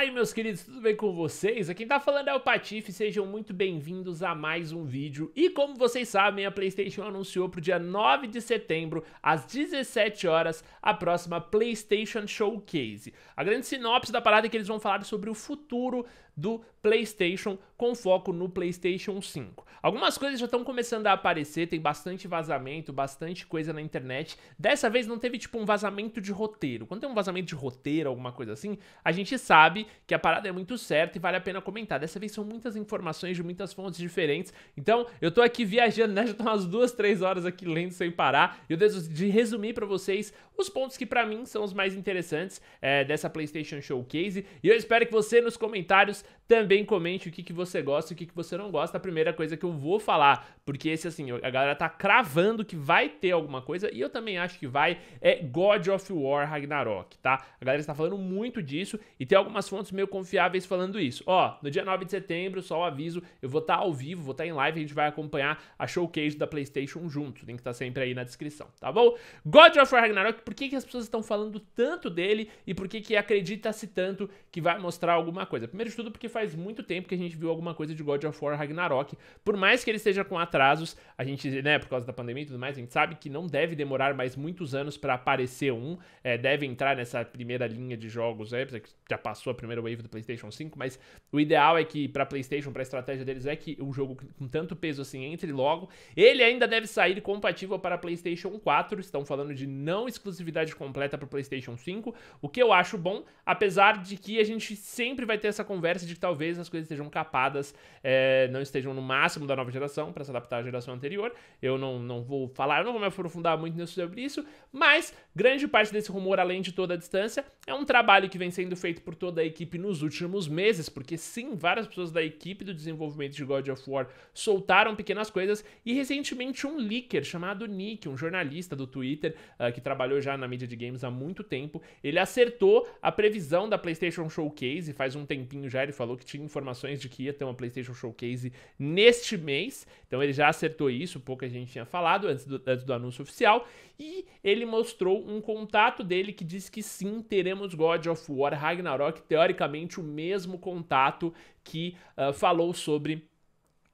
Fala aí, meus queridos, tudo bem com vocês? Aqui quem tá falando é o Patife, sejam muito bem-vindos a mais um vídeo. E como vocês sabem, a PlayStation anunciou pro dia 9 de setembro, às 17 horas, a próxima PlayStation Showcase. A grande sinopse da parada é que eles vão falar sobre o futuro do PlayStation com foco no PlayStation 5. Algumas coisas já estão começando a aparecer, tem bastante vazamento, bastante coisa na internet. Dessa vez não teve tipo um vazamento de roteiro. Quando tem um vazamento de roteiro, alguma coisa assim, a gente sabe que a parada é muito certa e vale a pena comentar. Dessa vez são muitas informações de muitas fontes diferentes. Então, eu tô aqui viajando, né? Já tô tá umas duas, três horas aqui lendo sem parar. e Eu de resumir para vocês os pontos que para mim são os mais interessantes é, dessa PlayStation Showcase. E eu espero que você nos comentários também comente o que, que você gosta e o que, que você não gosta. A primeira coisa que eu vou falar, porque esse assim, a galera tá cravando que vai ter alguma coisa, e eu também acho que vai, é God of War Ragnarok, tá? A galera está falando muito disso e tem algumas fontes meio confiáveis falando isso. Ó, no dia 9 de setembro, só o aviso, eu vou estar tá ao vivo, vou estar tá em live, a gente vai acompanhar a showcase da PlayStation junto. Tem que estar tá sempre aí na descrição, tá bom? God of War Ragnarok por que, que as pessoas estão falando tanto dele e por que, que acredita-se tanto que vai mostrar alguma coisa. Primeiro de tudo, porque faz muito tempo que a gente viu alguma coisa de God of War Ragnarok. Por mais que ele esteja com atrasos, a gente, né, por causa da pandemia e tudo mais, a gente sabe que não deve demorar mais muitos anos para aparecer um. É, deve entrar nessa primeira linha de jogos, é, já passou a primeira wave do PlayStation 5, mas o ideal é que para PlayStation, para a estratégia deles, é que o jogo com tanto peso assim entre logo. Ele ainda deve sair compatível para PlayStation 4. Estão falando de não exclusivo exclusividade completa para o PlayStation 5, o que eu acho bom, apesar de que a gente sempre vai ter essa conversa de que talvez as coisas estejam capadas, é, não estejam no máximo da nova geração para se adaptar à geração anterior. Eu não, não vou falar, eu não vou me aprofundar muito sobre isso, mas grande parte desse rumor, além de toda a distância, é um trabalho que vem sendo feito por toda a equipe nos últimos meses, porque sim, várias pessoas da equipe do desenvolvimento de God of War soltaram pequenas coisas e recentemente um leaker chamado Nick, um jornalista do Twitter uh, que trabalhou já na mídia de games há muito tempo. Ele acertou a previsão da PlayStation Showcase, faz um tempinho já ele falou que tinha informações de que ia ter uma PlayStation Showcase neste mês. Então ele já acertou isso, pouca gente tinha falado antes do, antes do anúncio oficial. E ele mostrou um contato dele que diz que sim, teremos God of War Ragnarok, teoricamente o mesmo contato que uh, falou sobre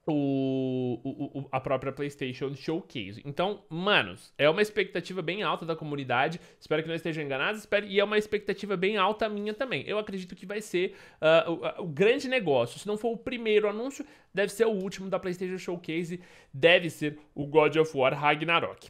o, o, o, a própria PlayStation Showcase. Então, manos, é uma expectativa bem alta da comunidade. Espero que não estejam enganados. Espero, e é uma expectativa bem alta minha também. Eu acredito que vai ser uh, o, o, grande negócio. Se não for o primeiro anúncio, deve ser o último da PlayStation Showcase. Deve ser o God of War Ragnarok.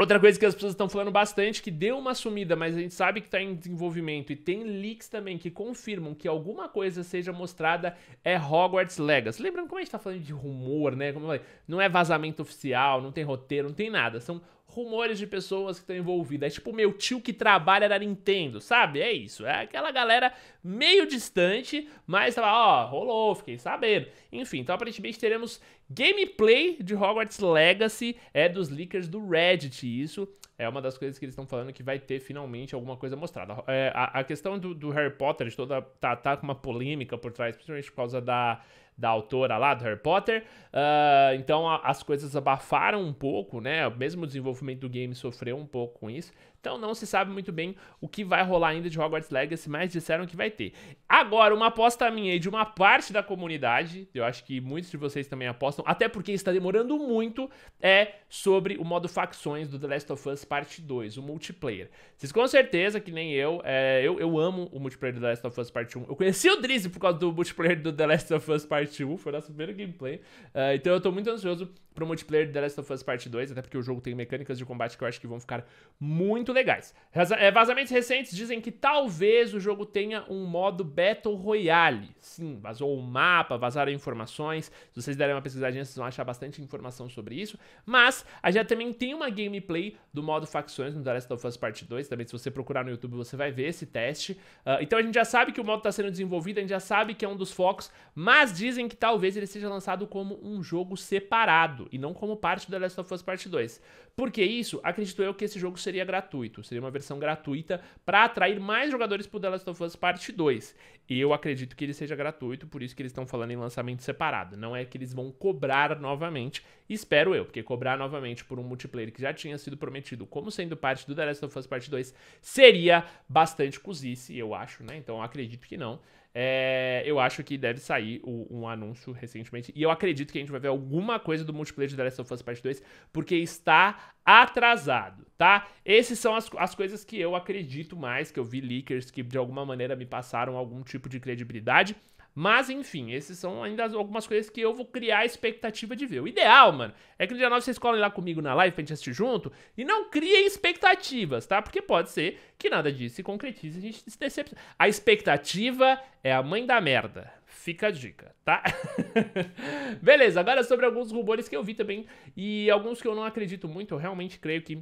Outra coisa que as pessoas estão falando bastante, que deu uma sumida, mas a gente sabe que está em desenvolvimento, e tem leaks também que confirmam que alguma coisa seja mostrada, é Hogwarts Legacy. Lembrando como a gente está falando de rumor, né? Como eu falei, não é vazamento oficial, não tem roteiro, não tem nada. São rumores de pessoas que estão envolvidas. É tipo meu tio que trabalha na Nintendo, sabe? É isso. É aquela galera meio distante, mas tava, ó, rolou, fiquei sabendo. Enfim, então aparentemente teremos gameplay de Hogwarts Legacy, é dos leakers do Reddit. Isso é uma das coisas que eles estão falando que vai ter finalmente alguma coisa mostrada. É, a, a, questão do, do, Harry Potter de toda tá, tá com uma polêmica por trás, principalmente por causa da da autora lá do Harry Potter. Uh, então a, as coisas abafaram um pouco, né? Mesmo o desenvolvimento do game sofreu um pouco com isso. Então não se sabe muito bem o que vai rolar ainda de Hogwarts Legacy, mas disseram que vai ter. Agora, uma aposta minha e de uma parte da comunidade, eu acho que muitos de vocês também apostam, até porque está demorando muito, é sobre o modo facções do The Last of Us Parte 2, o multiplayer. Vocês com certeza, que nem eu, é, eu, eu amo o multiplayer do The Last of Us Parte 1. Eu conheci o Drizzy por causa do multiplayer do The Last of Us Parte 1, foi a nossa primeira gameplay. Uh, então eu tô muito ansioso pro multiplayer de The Last of Us Part 2, até porque o jogo tem mecânicas de combate que eu acho que vão ficar muito legais. É, vazamentos recentes dizem que talvez o jogo tenha um modo Battle Royale. Sim, vazou o um mapa, vazaram informações. Se vocês derem uma pesquisadinha, vocês vão achar bastante informação sobre isso. Mas a gente também tem uma gameplay do modo facções no The Last of Us Part 2. Também, se você procurar no YouTube, você vai ver esse teste. Uh, então a gente já sabe que o modo tá sendo desenvolvido, a gente já sabe que é um dos focos, mas dizem dizem que talvez ele seja lançado como um jogo separado e não como parte do The Last of Us Part 2. Por que isso? Acredito eu que esse jogo seria gratuito, seria uma versão gratuita para atrair mais jogadores pro The Last of Us Part 2. E eu acredito que ele seja gratuito, por isso que eles estão falando em lançamento separado. Não é que eles vão cobrar novamente, espero eu, porque cobrar novamente por um multiplayer que já tinha sido prometido como sendo parte do The Last of Us Part 2 seria bastante cozice, eu acho, né? Então eu acredito que não. É, eu acho que deve sair o, um anúncio recentemente. E eu acredito que a gente vai ver alguma coisa do multiplayer de The Last of Us Part 2, porque está atrasado, tá? Essas são as, as coisas que eu acredito mais, que eu vi leakers que de alguma maneira me passaram algum tipo de credibilidade. Mas, enfim, esses são ainda algumas coisas que eu vou criar a expectativa de ver. O ideal, mano, é que no dia 9 vocês colhem lá comigo na live pra gente assistir junto e não criem expectativas, tá? Porque pode ser que nada disso se concretize e a gente se decepcione. A expectativa é a mãe da merda. Fica a dica, tá? Beleza, agora sobre alguns rumores que eu vi também e alguns que eu não acredito muito, eu realmente creio que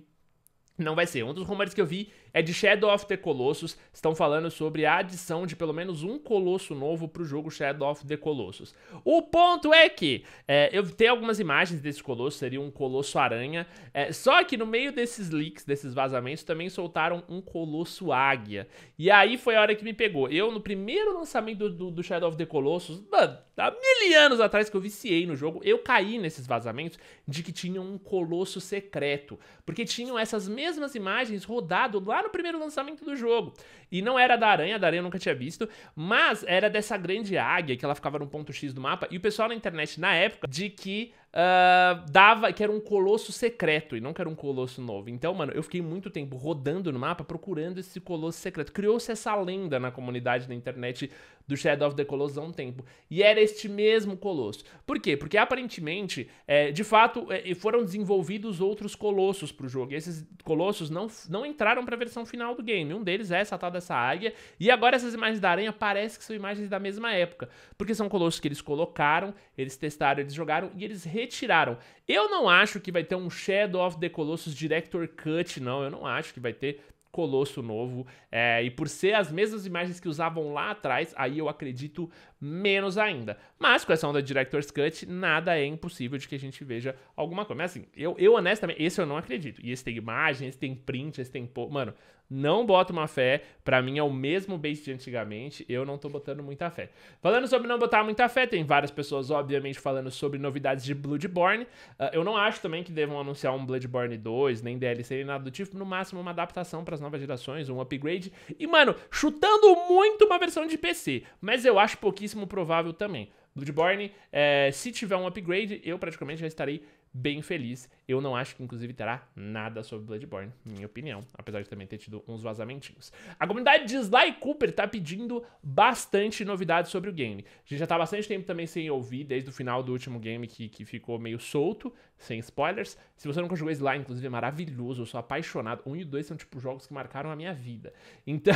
não vai ser. Um dos rumores que eu vi é de Shadow of the Colossus. Estão falando sobre a adição de pelo menos um colosso novo para o jogo Shadow of the Colossus. O ponto é que é, eu tenho algumas imagens desse colosso, seria um colosso aranha. É, só que no meio desses leaks, desses vazamentos, também soltaram um colosso águia. E aí foi a hora que me pegou. Eu, no primeiro lançamento do, do, do Shadow of the Colossus, mano, há mil anos atrás que eu viciei no jogo, eu caí nesses vazamentos de que tinha um colosso secreto. Porque tinham essas mesmas imagens rodado lá no primeiro lançamento do jogo. E não era da aranha, da aranha eu nunca tinha visto, mas era dessa grande águia que ela ficava no ponto X do mapa. E o pessoal na internet, na época, de que Uh, dava que era um colosso secreto e não que era um colosso novo. Então, mano, eu fiquei muito tempo rodando no mapa procurando esse colosso secreto. Criou-se essa lenda na comunidade da internet do Shadow of the Colossus há um tempo. E era este mesmo Colosso. Por quê? Porque aparentemente, é, de fato, é, foram desenvolvidos outros Colossos pro jogo. E esses Colossos não, não entraram pra versão final do game. Um deles é essa tal dessa águia. E agora essas imagens da aranha parece que são imagens da mesma época. Porque são Colossos que eles colocaram, eles testaram, eles jogaram e eles retiraram. Eu não acho que vai ter um Shadow of the Colossus Director Cut, não. Eu não acho que vai ter. Colosso novo. É, e por ser as mesmas imagens que usavam lá atrás, aí eu acredito menos ainda. Mas com essa onda Director's Cut, nada é impossível de que a gente veja alguma coisa. Mas assim, eu, eu honestamente, esse eu não acredito. E esse tem imagem, esse tem print, esse tem. Mano, não boto uma fé. Pra mim é o mesmo base de antigamente. Eu não tô botando muita fé. Falando sobre não botar muita fé, tem várias pessoas, obviamente, falando sobre novidades de Bloodborne. Uh, eu não acho também que devam anunciar um Bloodborne 2, nem DLC, nem nada do tipo. No máximo, uma adaptação para as novas gerações, um upgrade. E, mano, chutando muito uma versão de PC. Mas eu acho pouquíssimo pouquíssimo provável também. Bloodborne, é, se tiver um upgrade, eu praticamente já estarei bem feliz. Eu não acho que, inclusive, terá nada sobre Bloodborne, minha opinião. Apesar de também ter tido uns vazamentinhos. A comunidade de Sly Cooper tá pedindo bastante novidades sobre o game. A gente já tá bastante tempo também sem ouvir, desde o final do último game que, que ficou meio solto, sem spoilers. Se você nunca jogou Sly, inclusive, é maravilhoso. Eu sou apaixonado. Um e dois são, tipo, jogos que marcaram a minha vida. Então,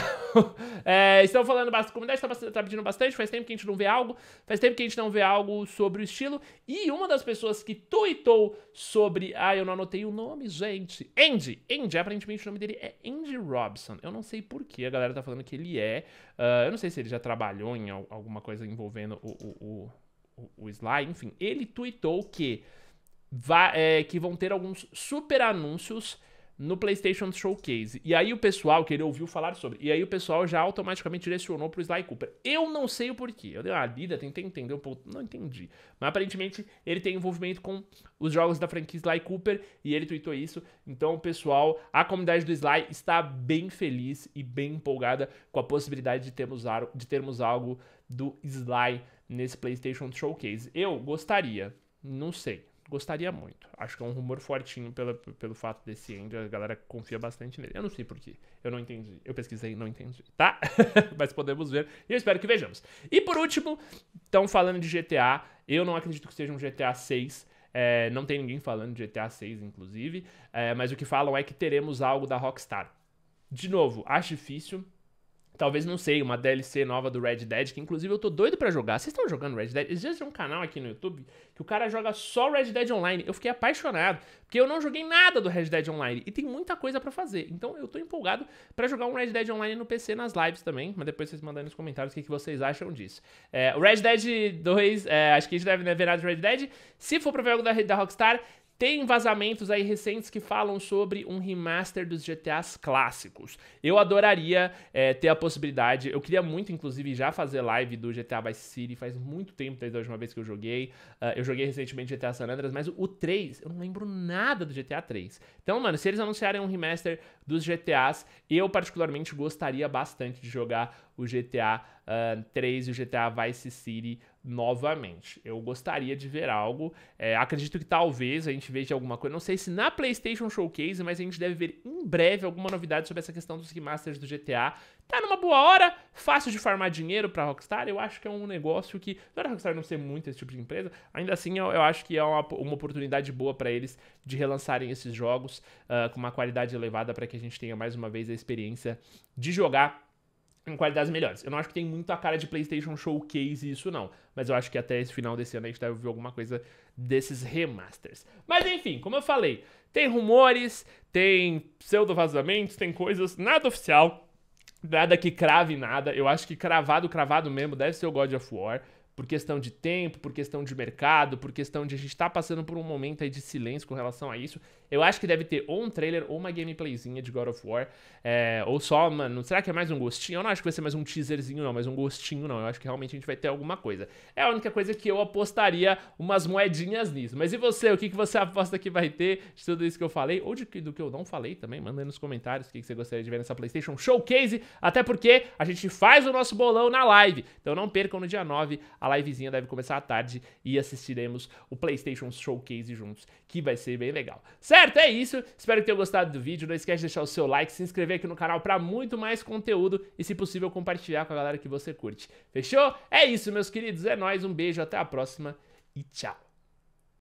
é, estão falando bastante. A comunidade tá, tá pedindo bastante. Faz tempo que a gente não vê algo. Faz tempo que a gente não vê algo sobre o estilo. E uma das pessoas que tuitou sobre. Ah, eu não anotei o nome, gente. Andy! Andy, aparentemente o nome dele é Andy Robson. Eu não sei por que a galera tá falando que ele é. Uh, eu não sei se ele já trabalhou em alguma coisa envolvendo o, o, o, o Sly, enfim. Ele tweetou que, vai, é, que vão ter alguns super anúncios no PlayStation Showcase. E aí o pessoal que ele ouviu falar sobre. E aí o pessoal já automaticamente direcionou pro Sly Cooper. Eu não sei o porquê. Eu dei uma lida, tentei entender um pouco. Não entendi. Mas aparentemente ele tem envolvimento com os jogos da franquia Sly Cooper e ele tweetou isso. Então pessoal, a comunidade do Sly está bem feliz e bem empolgada com a possibilidade de termos, de termos algo do Sly nesse PlayStation Showcase. Eu gostaria, não sei. Gostaria muito. Acho que é um rumor fortinho pela, pelo fato desse Andrew. A galera confia bastante nele. Eu não sei porquê. Eu não entendi. Eu pesquisei e não entendi, tá? Mas podemos ver. E eu espero que vejamos. E por último, estão falando de GTA. Eu não acredito que seja um GTA 6. É, não tem ninguém falando de GTA 6, inclusive. É, mas o que falam é que teremos algo da Rockstar. De novo, acho difícil. Talvez, não sei, uma DLC nova do Red Dead, que inclusive eu tô doido para jogar. Vocês estão jogando Red Dead? Existe um canal aqui no YouTube que o cara joga só Red Dead Online. Eu fiquei apaixonado, porque eu não joguei nada do Red Dead Online e tem muita coisa para fazer. Então eu tô empolgado para jogar um Red Dead Online no PC nas lives também, mas depois vocês mandam nos comentários o que, que vocês acham disso. É, o Red Dead 2, é, acho que a gente deve né, ver nada de Red Dead. Se for pro algo da, da Rockstar, tem vazamentos aí recentes que falam sobre um remaster dos GTAs clássicos. Eu adoraria é, ter a possibilidade. Eu queria muito, inclusive, já fazer live do GTA Vice City. Faz muito tempo desde a última vez que eu joguei. Uh, eu joguei recentemente GTA San Andreas, mas o 3, eu não lembro nada do GTA 3. Então, mano, se eles anunciarem um remaster dos GTAs, eu particularmente gostaria bastante de jogar o GTA uh, ah, 3 e o GTA Vice City novamente. Eu gostaria de ver algo. É, acredito que talvez a gente veja alguma coisa. Não sei se na PlayStation Showcase, mas a gente deve ver em breve alguma novidade sobre essa questão dos remasters do GTA. Tá numa boa hora, fácil de farmar dinheiro pra Rockstar. Eu acho que é um negócio que. É Apesar Rockstar não ser muito esse tipo de empresa, ainda assim eu, eu acho que é uma, uma oportunidade boa para eles de relançarem esses jogos uh, com uma qualidade elevada para que a gente tenha mais uma vez a experiência de jogar em qualidades melhores. Eu não acho que tem muito a cara de PlayStation Showcase isso não, mas eu acho que até esse final desse ano a gente deve ver alguma coisa desses remasters. Mas enfim, como eu falei, tem rumores, tem pseudo vazamentos, tem coisas nada oficial, nada que crave nada. Eu acho que cravado, cravado mesmo deve ser o God of War por questão de tempo, por questão de mercado, por questão de a gente estar tá passando por um momento aí de silêncio com relação a isso. Eu acho que deve ter ou um trailer ou uma gameplayzinha de God of War. É, ou só, mano, será que é mais um gostinho? Eu não acho que vai ser mais um teaserzinho, não, mas um gostinho, não. Eu acho que realmente a gente vai ter alguma coisa. É a única coisa que eu apostaria umas moedinhas nisso. Mas e você? O que, que você aposta que vai ter de tudo isso que eu falei? Ou de, do que eu não falei também? Manda aí nos comentários o que, que você gostaria de ver nessa PlayStation Showcase. Até porque a gente faz o nosso bolão na live. Então não percam no dia 9 a livezinha deve começar à tarde e assistiremos o PlayStation Showcase juntos, que vai ser bem legal. Certo? É isso. Espero que tenham gostado do vídeo. Não esquece de deixar o seu like, se inscrever aqui no canal para muito mais conteúdo e, se possível, compartilhar com a galera que você curte. Fechou? É isso, meus queridos. É nóis. Um beijo, até a próxima e tchau.